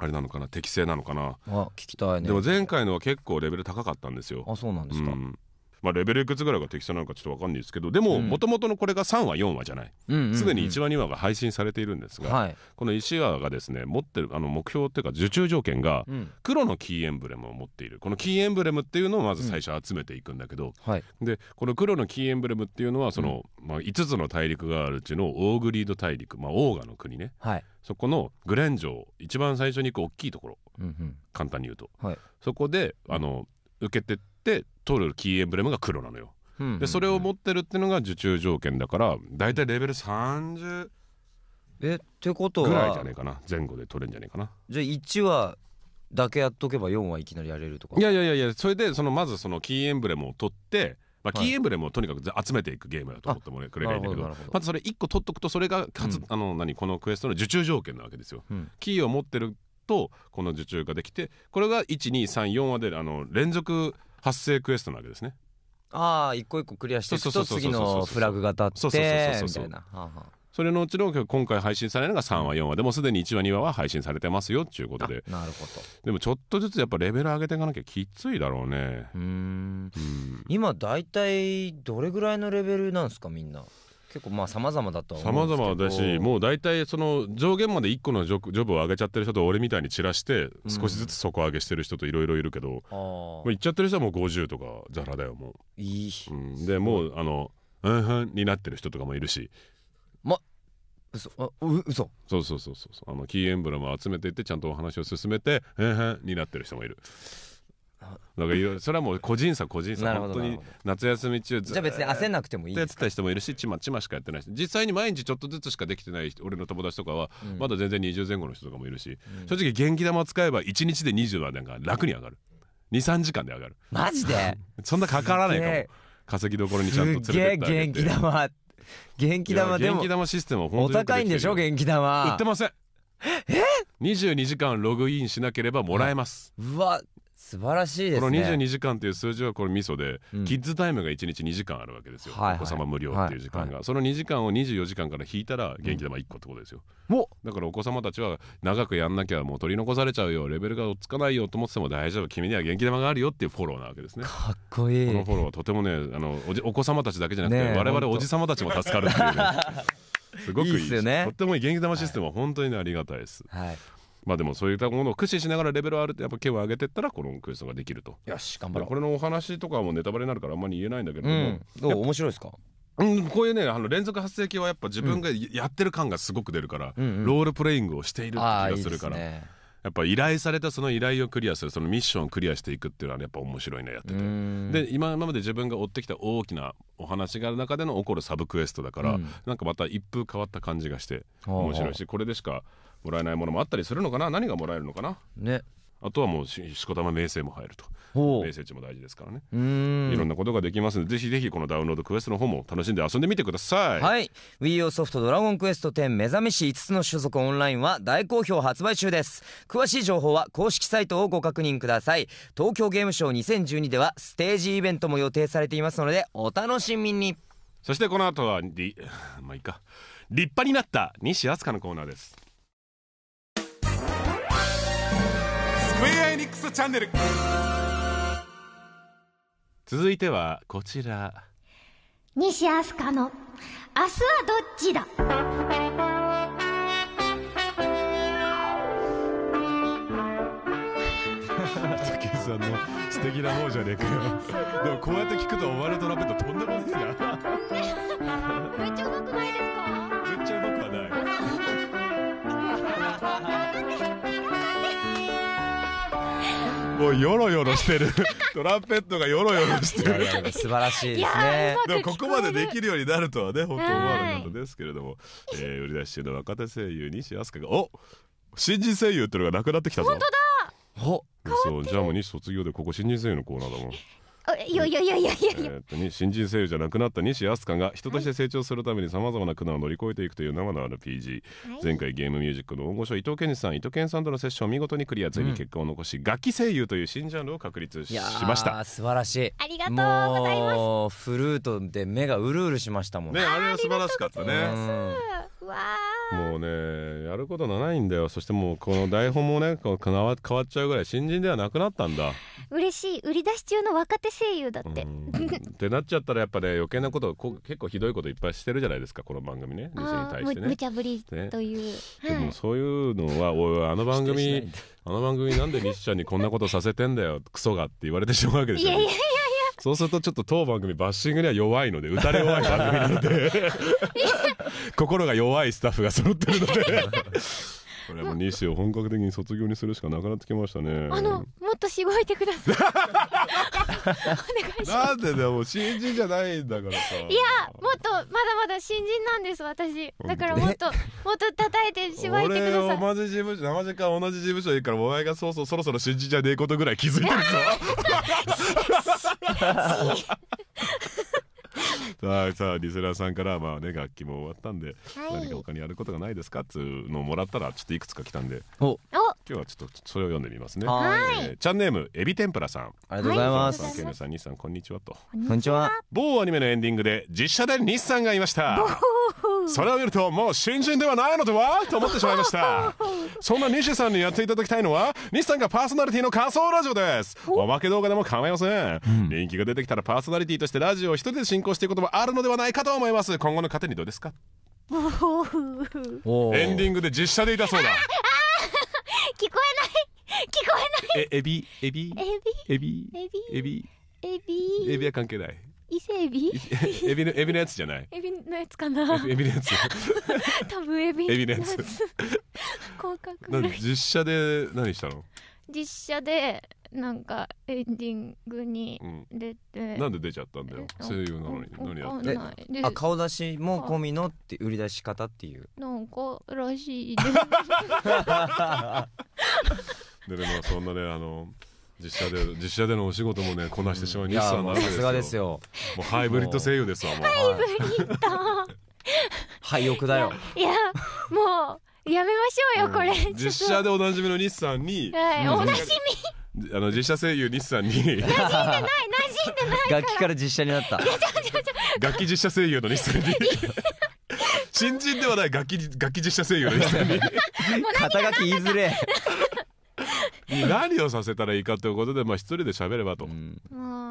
あれなのかな適正なのかなあ聞きたいねでも前回のは結構レベル高かったんですよあそうなんですか、うんまあ、レベルいくつぐらいが適正なのかちょっと分かんないですけどでももともとのこれが3話4話じゃないすでに1話2話が配信されているんですが、はい、この石川がですね持ってるあの目標っていうか受注条件が黒のキーエンブレムを持っているこのキーエンブレムっていうのをまず最初集めていくんだけど、うんはい、でこの黒のキーエンブレムっていうのはその、うん、まあ、5つの大陸があるうちのオーグリード大陸、まあ、オーガの国ね、はい、そこのグレン城一番最初に行く大きいところ、うんうん、簡単に言うと、そこであの受けてって取るキーエンブレムが黒なのよ。でそれを持ってるっていうのが受注条件だから大体レベル30えってことぐらいじゃねえかな前後で取れんじゃねえかなじゃあ1話だけやっとけば4はいきなりやれるとかいやいやいやそれでそのまずそのキーエンブレムを取ってまあ、キーエンブレムをとにかく集めていくゲームだと思ってもくれりゃいいんだけどまずそれ1個取っとくとそれがかつ、うん、あの何このクエストの受注条件なわけですよ。うん、キーを持ってるとこの受注ができてこれが1234話であの連続発生クエストなわけですねああ一個一個クリアしていくと次のフラグが立ってみたいなそれのうちの今回配信されるのが3話4話でもすでに1話2話は配信されてますよっていうことでなるほどでもちょっとずつやっぱレベル上げていかなきゃきついだろうねうん今大体どれぐらいのレベルなんですかみんな結構まあ様々だとは思うん様々だしもう大体その上限まで1個のジョジョブを上げちゃってる人と俺みたいに散らして少しずつ底上げしてる人といろいろいるけど、うん、もう行っちゃってる人はもう50とかザラだよもういい、うん、でもうあのうんふんになってる人とかもいるしまあう嘘そうそうそうそうあのキーエンブレム集めていってちゃんとお話を進めてうんふんになってる人もいるなんかいそれはもう個人差個人差ほ本当に夏休み中ずじゃあ別に焦んなくてもいいやってた人もいるしちまちましかやってないし実際に毎日ちょっとずつしかできてない人俺の友達とかはまだ全然20前後の人とかもいるし、正直元気玉使えば1日で20はなんか楽に上がる23時間で上がるマジで *laughs* そんなかからないかも稼ぎどころにちゃんと連げれてってあげ元気玉元気玉でも元気玉システムは本お当にお高いんでしょ元気玉売ってませんえ22時間ログインしなければもらえます、うわ素晴らしいですねこの22時間という数字はこれミソで、うん、キッズタイムが1日2時間あるわけですよ、はいはい、お子様無料っていう時間が、はいはい、その2時間を24時間から引いたら元気玉1個ってことですよ、うん、だからお子様たちは長くやんなきゃもう取り残されちゃうよレベルが落ちかないよと思ってても大丈夫君には元気玉があるよっていうフォローなわけですねかっこいいこのフォローはとてもねあのお子様たちだけじゃなくて、ね、我々おじ様たちも助かるっていうねすごくいいですよねとってもいい元気玉システムは本当に、ね、ありがたいです、はいまあでもそういったものを駆使しながらレベルあるってやっぱ剣を上げてったらこのクエストができるとよし頑張ろうこれのお話とかもネタバレになるからあんまり言えないんだけども、どう面白いですかうん、こういうねあの連続発生系はやっぱ自分がやってる感がすごく出るから、うんうん、ロールプレイングをしているって気がするから。いいね、やっぱ依頼されたその依頼をクリアするそのミッションをクリアしていくっていうのは、ね、やっぱ面白いねやっててで今まで自分が追ってきた大きなお話がある中での起こるサブクエストだから、うん、なんかまた一風変わった感じがして面白いしこれでしかもらえないものもあったりするのかな何がもらえるのかなねあとはもうしこたま名声も入ると名声値も大事ですからねいろんなことができますのでぜひぜひこのダウンロードクエストの方も楽しんで遊んでみてくださいはい WiiU ソフト「ドラゴンクエスト10目覚めし5つの種族オンライン」は大好評発売中です詳しい情報は公式サイトをご確認ください東京ゲームショウ2012ではステージイベントも予定されていますのでお楽しみにそしてこの後はり *laughs* まあいいか立派になった西飛鳥のコーナーですチャンネル続いてはこちら西飛鳥の「明日はどっちだ?」さんの素敵な方じゃねえかよでもこうやって聞くと終わるトランペとんでもないな *laughs* めっちゃうまくないですかめっちゃうまくはないもうヨロヨロしてる *laughs* トランペットがヨロヨロしてる素晴らしいですねでもここまでできるようになるとはね本当思わなかったですけれども、えー、売り出し中の若手声優西飛鳥がお新人声優っていうのがなくなってきたぞ本当だおそうじゃあもう西卒業でここ新人声優のコーナーだもんいやいやいやいやいやえー新人声優じゃなくなった西飛鳥が人として成長するためにさまざまな苦難を乗り越えていくという生の RPG、はい前回ゲームミュージックの大御所伊藤健二さん伊藤健さんとのセッションを見事にクリアついに結果を残し、楽器声優という新ジャンルを確立しました素晴らしいありがとうございますフルートで目がうるうるしましたもんねあれは素晴らしかったねううわもうねやることがないんだよそしてもうこの台本もねこう変わ変わっちゃうぐらい新人ではなくなったんだ嬉しい売り出し中の若手声声優だって。ってなっちゃったらやっぱね余計なことこ結構ひどいこといっぱいしてるじゃないですかこの番組ね西に対してね。無茶ぶりという。でもそういうのはおいあの番組あの番組なんで西ちゃんにこんなことさせてんだよクソがって言われてしまうわけでしょ。いやいやいや。そうするとちょっと当番組バッシングには弱いので打たれ弱い番組なので心が弱いスタッフが揃ってるので *laughs* これも西を本格的に卒業にするしかなくなってきましたねあのもっとしごいてください *laughs* お願いしますなんでだもう新人じゃないんだからさいやもっとまだまだ新人なんです私だからもっともっと叩いてしばいてください同じ事務所生時間同じ事務所いいからお前がそうそうそろそろ新人じゃねえことぐらい気づいてるぞ *laughs* *laughs* さあさあリスナーさんからまあね楽器も終わったんで、何か他にやることがないですかっつうのをもらったらちょっといくつか来たんでお今日はちょっとそれを読んでみますね、えー、チャンネームエビ天ぷらさんありがとうございますケンさん西さんこんにちはとこんにちは某アニメのエンディングで実写で西さんがいましたそれを見るともう新人ではないのではと思ってしまいました *laughs* そんな西さんにやっていただきたいのは西さんがパーソナリティの仮想ラジオですおまけ動画でも構いません、うん、人気が出てきたらパーソナリティとしてラジオを一人で進行していくこともあるのではないかと思います今後の糧にどうですか *laughs* エンディングで実写でいたそうだ *laughs* 聞こえない聞こえないえエビエビエビエビエビエビエビは関係ない伊勢エビ *laughs* エビのエビのやつじゃないエビのやつかなエビのやつ *laughs* 多分エビエビのやつ広角 *laughs* 実写で何したの実写でなんかエンディングに出て、なんで出ちゃったんだよ声優なのに何やってのあ顔出しも込みのって売り出し方っていうなんからしいですでもそんなねあの実写で実写でのお仕事もねこなしてしまう日産んなわけですよ。ですよ。もうハイブリッド声優ですわもう。ハイブリッド。廃屋だよ。いやもうやめましょうよこれ。実写でおなじみの日産に。おなじみ。あの実写声優日産に。馴染んでない馴染んでない楽器から実写になった。楽器実写声優の日産に。*laughs* 新人ではない楽器楽器実写声優の日産に。肩書きいずれ。*laughs* 何をさせたらいいかということで、まあ、一人で喋ればと、うん、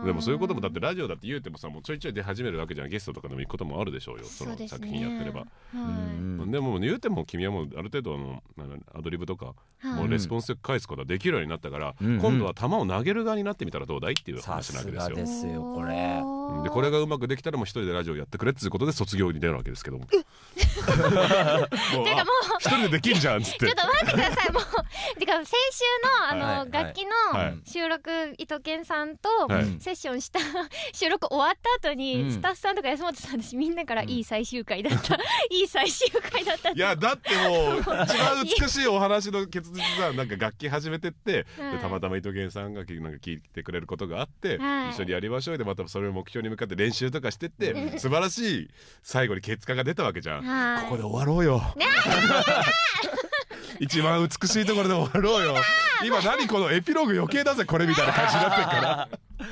でもそういうこともだってラジオだって言うてもさもうちょいちょい出始めるわけじゃんゲストとかでも行くこともあるでしょうよその作品やってれば、ねはい、でも言うても君はもうある程度のアドリブとか、はい、もうレスポンス返すことはできるようになったから、うん、今度は球を投げる側になってみたらどうだいっていう話なわけですよ。ですよこれでこれがうまくできたらもう一人でラジオやってくれっていうことで卒業に出るわけですけども。っ *laughs* てかもう一人でできんじゃんっつって。ちょっと待ってくださいもう。てか先週のあの楽器の収録伊藤健さんとセッションした収録終わった後にスタッフさんとか安本さんたちみんなからいい最終回だった *laughs* いい最終回だったいやだってもう一番美しいお話の結実さなんか楽器始めてってたまたま伊藤健さんがなんか聞いてくれることがあって一緒にやりましょうでまたそれを目標標に向かって練習とかしてって素晴らしい最後に結果が出たわけじゃんここで終わろうよ一番美しいところで終わろうよ今何このエピローグ余計だぜこれみたいな感じになってるからまだ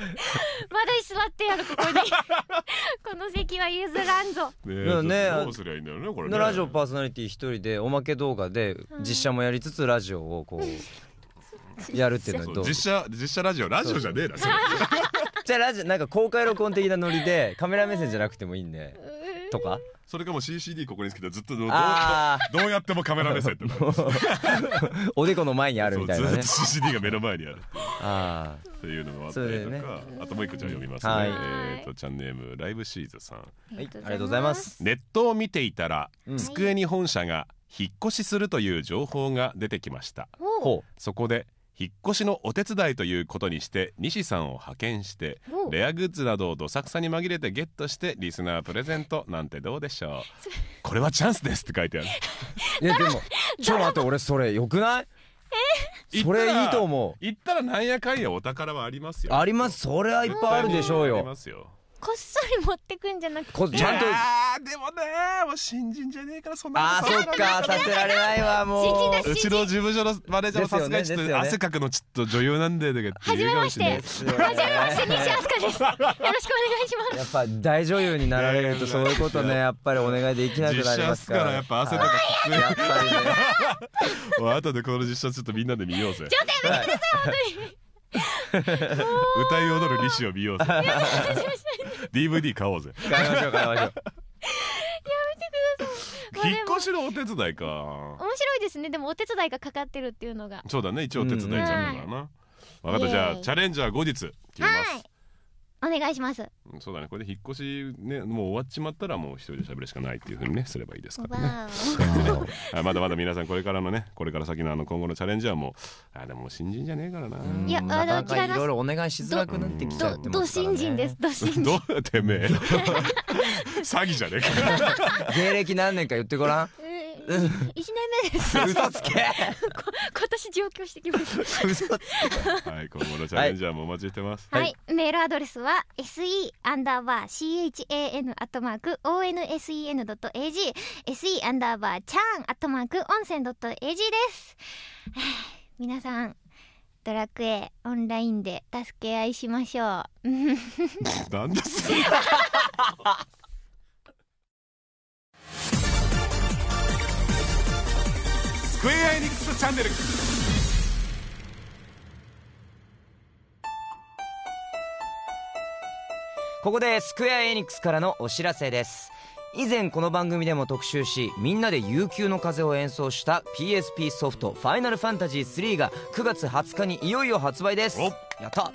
座ってやるここにこの席は譲らんぞねえどうすりゃいいんだよねこれねラジオパーソナリティ一人でおまけ動画で実写もやりつつラジオをこうやるっていうのはどう実写実写ラジオラジオじゃねえなそれ *laughs* じゃあラジオなんか公開録音的なノリでカメラ目線じゃなくてもいいんでとかそれかも CCD ここにつけてずっとどうどうどうやってもカメラ目線って *laughs* おでこの前にあるみたいなねずっと CCD が目の前にあるああっていうのもあったりとか、ね、あともう一個じゃあ読みますね、はい、えっ、ー、とチャンネームライブシーズさん、はい、ありがとうございますネットを見ていたら、うん、机に本社が引っ越しするという情報が出てきました、そこで引っ越しのお手伝いということにして西さんを派遣してレアグッズなどをどさくさに紛れてゲットしてリスナープレゼントなんてどうでしょう *laughs* これはチャンスですって書いてあるいやでもちょっと待って俺それよくないえそれいいと思う言ったらなんやかんやお宝はありますよありますそれはいっぱいあるでしょうよありますよこっそり持ってくんじゃなくてこちゃんとあでもねもう新人じゃねえからそんなあーそっかさせられないわもううちの事務所のマネージャーもさすがにちょっと汗かくのちょっと女優なんでとかはじめましてはじめまして西飛鳥ですよろしくお願いしますやっぱ大女優になられるとそういうことねやっぱりお願いできなくなりますからやっぱ汗かくついやっぱりね *laughs* 後でこの実写ちょっとみんなで見ようぜちょっとやめてください本当に歌い踊る西を見ようぜ *laughs* DVD 買おうぜ買いましょう買いましょうやめてください引っ越しのお手伝いか面白いですねでもお手伝いがかかってるっていうのがそうだね一応お手伝いちゃうんからな分かったじゃあチャレンジャー後日決めますお願いしますそうだねこれで引っ越しねもう終わっちまったらもう一人で喋るしかないっていうふうにねすればいいですからねまだまだ皆さんこれからのねこれから先のあの今後のチャレンジはもうあでも新人じゃねえからないやあの違いますいろいろお願いしづらくなってきちゃってますからねど新人ですど新人どてめえ *laughs* 詐欺じゃねえか *laughs* 芸歴何年か言ってごらん一年目です。*laughs* 嘘つけ。*laughs* 今年上京してきました。*laughs* 嘘つけ。はい、今後のチャレンジャーもお待ちしてます。はい、メールアドレスは s e アンダーバー c h a n アットマーク o n s e n ドット a g s e アンダーバーチャンアットマーク温泉ドット a g です。*sighs* 皆さんドラクエオンラインで助け合いしましょう。なんですクエアエニックスチャンネルここでスクエアエニックスからのお知らせです以前この番組でも特集しみんなで悠久の風を演奏した PSP ソフト「ファイナルファンタジー3」が9月20日にいよいよ発売ですやった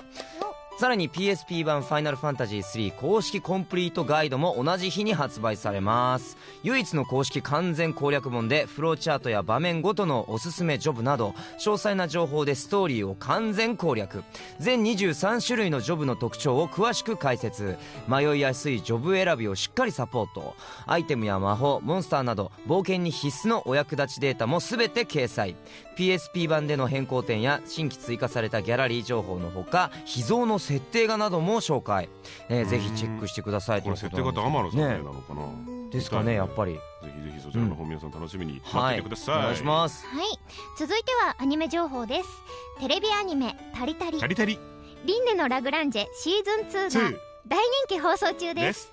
さらに PSP 版「ファイナルファンタジー3」公式コンプリートガイドも同じ日に発売されます唯一の公式完全攻略本でフローチャートや場面ごとのおすすめジョブなど詳細な情報でストーリーを完全攻略全23種類のジョブの特徴を詳しく解説迷いやすいジョブ選びをしっかりサポートアイテムや魔法モンスターなど冒険に必須のお役立ちデータも全て掲載 PSP 版での変更点や新規追加されたギャラリー情報のほか秘蔵の設定画なども紹介、えー、ぜひチェックしてくださいということでこれ設定画って天野さんなのかな、ねですかねやっぱりぜひぜひそちらの方皆さん楽しみに待っててください、はい、お願いしますはい続いてはアニメ情報ですテレビアニメ「タリタリ」「タリタリ」「リンネのラグランジェ」シーズン2が大人気放送中です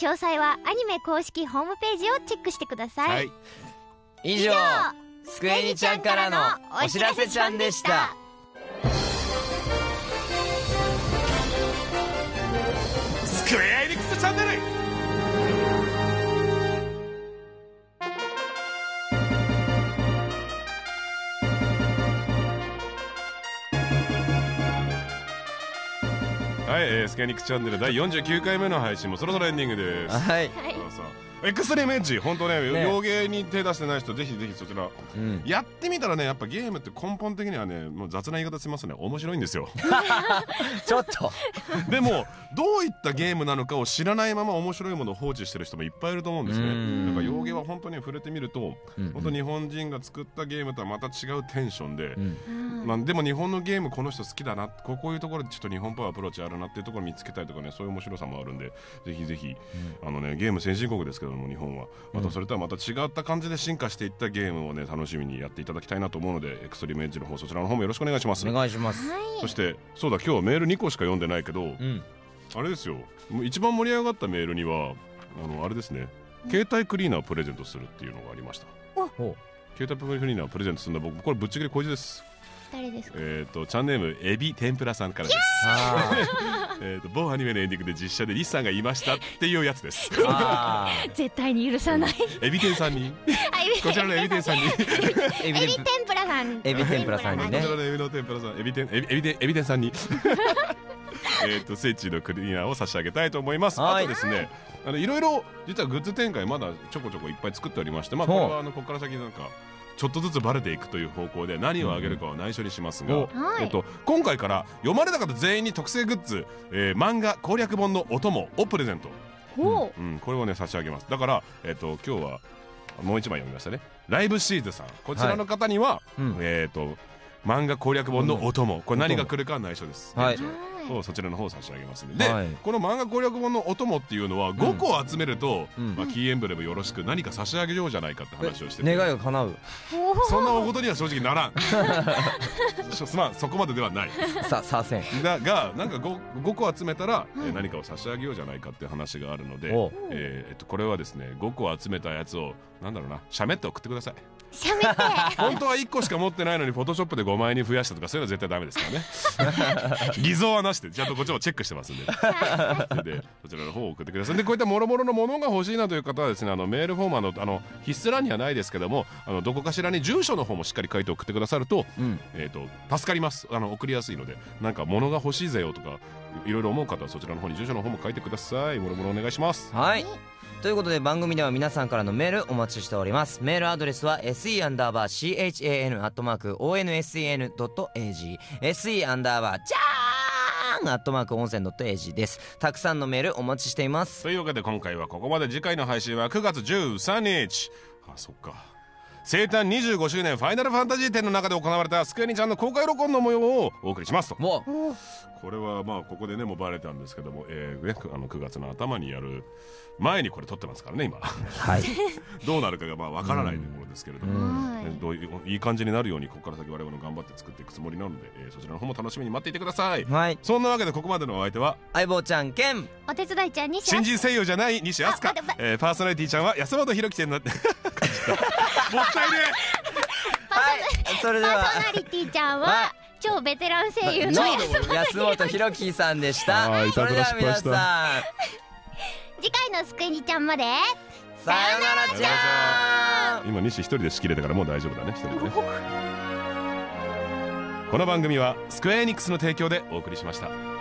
詳細はアニメ公式ホームページをチェックしてください、はい、以上スクエニちゃんからのお知らせちゃんでしたスクエニクスチャンネルはい、えー、スキャニックチャンネル第49回目の配信もそろそろエンディングです。はい。はいエクストリームエッジ本当ね洋芸に手出してない人ぜひぜひそちら、やってみたらねやっぱゲームって根本的にはねもう雑な言い方しますね面白いんですよ *laughs* ちょっとでもどういったゲームなのかを知らないまま面白いものを放置してる人もいっぱいいると思うんですねなんか洋芸は本当に触れてみると、ん本当日本人が作ったゲームとはまた違うテンションで、ん、でも日本のゲームこの人好きだなこういうところでちょっと日本っぽいアプローチあるなっていうところ見つけたりとかねそういう面白さもあるんでぜひぜひ、あのねゲーム先進国ですけどども日本はまたそれとはまた違った感じで進化していったゲームをね楽しみにやっていただきたいなと思うのでエクストリームエッジの方そちらの方もよろしくお願いしますお願いしますそしてそうだ今日はメール2個しか読んでないけど、うん、あれですよ一番盛り上がったメールにはあのあれですね携帯クリーナーをプレゼントするっていうのがありました携帯クリーナープレゼントするんだ僕これぶっちぎり小石です誰ですかえっ、とチャンネルムエビ天ぷらさんからですえっと某アニメのエンディングで実写でリスさんがいましたっていうやつです絶対に許さないエビ天さんにこちらのエビ天さんにエビ天ぷらさんエビ天ぷらさんにねこちらのエビの天ぷらさんエビ天エビ天エビ天さんに *laughs* えっと聖地のクリーナーを差し上げたいと思います。あとですね、あのいろいろ実はグッズ展開まだちょこちょこいっぱい作っておりまして、まあこれはあのここから先なんかちょっとずつバレていくという方向で何をあげるかは内緒にしますが、えっと、今回から読まれた方全員に特製グッズ、えー、漫画攻略本のお供をプレゼント、うん、うん、これをね差し上げますだから、えっと、今日はもう一枚読みましたねライブシーズさんこちらの方には、はい、えっと漫画攻略本のお供、これ何が来るか内緒です、はいそうそちらの方を差し上げますでで、はいこの漫画攻略本のお供っていうのは5個集めると、うんまあ、キーエンブレムよろしく何か差し上げようじゃないかって話をしてる願いが叶うそんなおことには正直ならん *laughs* すまんそこまでではないさあさせんだがなんか 5, 5個集めたら、え何かを差し上げようじゃないかっていう話があるのでえーえっと、これはですね5個集めたやつをなんだろうなしゃべって送ってくださいて本当は1個しか持ってないのにフォトショップで5枚に増やしたとかそういうのは絶対ダメですからね *laughs* 偽造はなしでちゃんとこっちもチェックしてますんで *laughs* でそちらの方を送ってくださいでこういったもろもろのものが欲しいなという方はですねあのメールフォームのあの必須欄にはないですけどもあのどこかしらに住所の方もしっかり書いて送ってくださると,、うん、えと助かりますあの送りやすいのでなんか物が欲しいぜよとかいろいろ思う方はそちらの方に住所の方も書いてください諸々お願いしますはいということで番組では皆さんからのメールお待ちしておりますメールアドレスは se アンダーバー chan アットマーク onsen.ag se アンダーバー s e ーアットマーク .ag ですたくさんのメールお待ちしていますというわけで今回はここまで次回の配信は9月13日あそっか生誕25周年ファイナルファンタジー展の中で行われたスクエニちゃんの公開録音の模様をお送りしますともこれはまあここでねもうバレたんですけども、えー、あの9月の頭にやる前にこれ撮ってますからね今、はい、*laughs* どうなるかがまあ分からないところですけれども、うんどういいい感じになるようにここから先我々も頑張って作っていくつもりなので、えー、そちらの方も楽しみに待っていてください、はい、そんなわけでここまでのお相手は相棒ちゃん兼お手伝いちゃん西新人声優じゃない西飛鳥、えー、パーソナリティちゃんは安本博樹ちゃんになってもったいねはいそれではパーソナリティちゃんは超ベテラン声優の安本ひろきさんでしたそれでは皆さん次回のすくにちゃんまでさよならちゃん今西一人で仕切れたからもう大丈夫だね一人でこの番組はスクエアエニックスの提供でお送りしました。